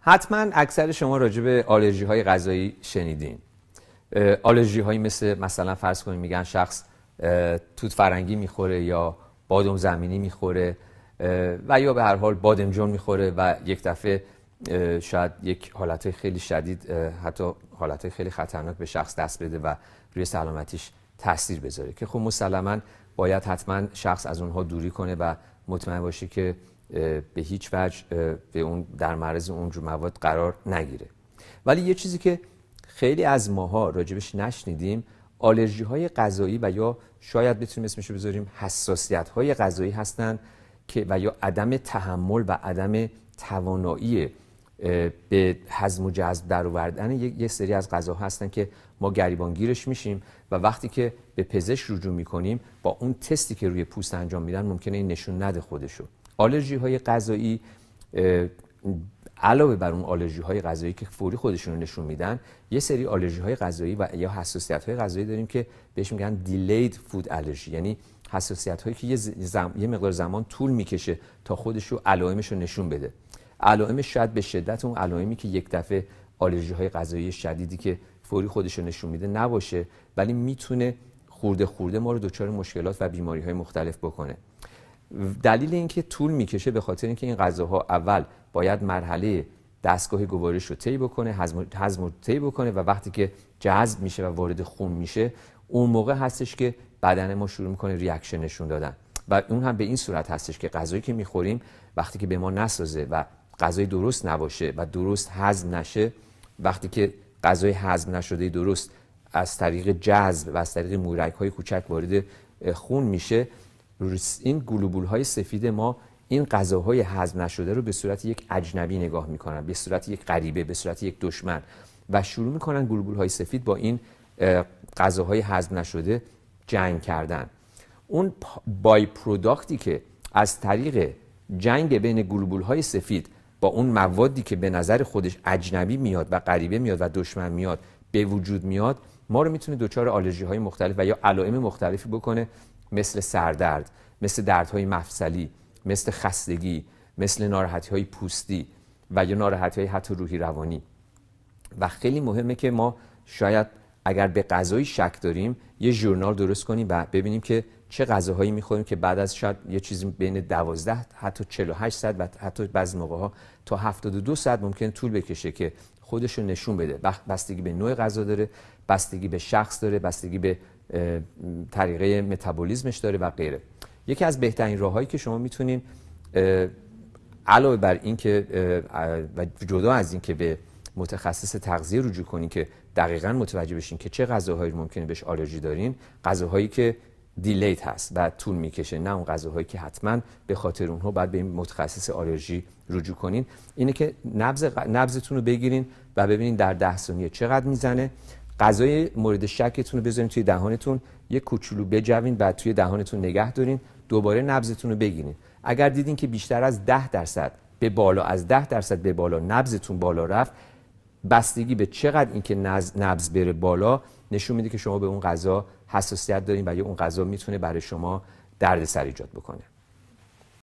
حتما اکثر شما راجع به آلرژی های غذایی شنیدین آلرژی هایی مثل مثلا فرض کنید میگن شخص توت فرنگی میخوره یا بادم زمینی میخوره و یا به هر حال بادمجان میخوره و یک دفعه شاید یک حالت خیلی شدید حتی حالت خیلی خطرناک به شخص دست بده و روی سلامتیش تاثیر بذاره که خب مسلما باید حتما شخص از اونها دوری کنه و مطمئن باشه که به هیچ وجه به اون در معرض جو مواد قرار نگیره ولی یه چیزی که خیلی از ماها راجبش نشنیدیم آلرژی های غذایی و یا شاید بتونیم اسمش بذاریم حساسیت های غذایی هستند که و یا عدم تحمل و عدم توانایی به هضم و جذب در آوردن یه سری از غذا هستن که ما گریبانگیرش میشیم و وقتی که به پزشک رجوع میکنیم با اون تستی که روی پوست انجام میدن ممکنه این نشون نده خودشو آلرژی های غذایی علاوه بر اون آلرژی های غذایی که فوری خودشون رو نشون میدن یه سری آلرژی های غذایی و یا حساسیت های غذایی داریم که بهش میگن دیلید فود آلرژی یعنی حساسیت هایی که یه, یه مقدار زمان طول میکشه تا خودش رو علائمش رو نشون بده علائم شاید به شدت اون علائمی که یک دفعه آلرژی های غذایی شدیدی که فوری خودش نشون میده نباشه ولی میتونه خورده خورده ما رو دچار مشکلات و بیماری های مختلف بکنه دلیل اینکه طول میکشه به خاطر اینکه این غذاها اول باید مرحله دستگاه گوارش رو طی بکنه هضم رو طی بکنه و وقتی که جذب میشه و وارد خون میشه اون موقع هستش که بدن ما شروع میکنه ریاکشن نشون دادن و اون هم به این صورت هستش که غذایی که میخوریم وقتی که به ما نسازه و غذای درست نباشه و درست هضم نشه وقتی که غذای هضم نشده درست از طریق جذب و از طریق مورک های کوچک وارد خون میشه این گلوبول های سفید ما این غذاهای هضم نشده رو به صورت یک اجنبی نگاه میکنن به صورت یک غریبه به صورت یک دشمن و شروع میکنن گلوبول های سفید با این غذاهای هضم نشده جنگ کردن اون بای پروداکتی که از طریق جنگ بین گلوبول های سفید با اون موادی که به نظر خودش اجنبی میاد و غریبه میاد و دشمن میاد به وجود میاد ما رو میتونه دچار آلرژی های مختلف و یا علائم مختلفی بکنه مثل سردرد مثل دردهای مفصلی مثل خستگی مثل ناراحتی های پوستی و یا ناراحتی های حتی روحی روانی و خیلی مهمه که ما شاید اگر به غذای شک داریم یه ژورنال درست کنیم و ببینیم که چه غذاهایی میخوریم که بعد از شاید یه چیزی بین 12 حتی 48 ساعت و حتی بعضی موقع ها تا 72 ساعت ممکن طول بکشه که خودش رو نشون بده بستگی به نوع غذا داره بستگی به شخص داره بستگی به طریقه متابولیزمش داره و غیره یکی از بهترین راههایی که شما میتونین علاوه بر اینکه و جدا از اینکه به متخصص تغذیه رجوع کنین که دقیقا متوجه بشین که چه غذاهایی ممکنه بهش آلرژی دارین غذاهایی که دیلیت هست و طول میکشه نه اون غذاهایی که حتما به خاطر اونها باید به این متخصص آلرژی رجوع کنین اینه که نبض نبزتون رو بگیرین و ببینین در ده ثانیه چقدر میزنه غذای مورد شکتون رو بذارین توی دهانتون یه کوچولو بجوین و توی دهانتون نگه دارین دوباره نبضتون رو بگیرین اگر دیدین که بیشتر از ده درصد به بالا از ده درصد به بالا نبزتون بالا رفت بستگی به چقدر اینکه نبز بره بالا نشون میده که شما به اون غذا حساسیت دارین و یا اون غذا میتونه برای شما سر ایجاد بکنه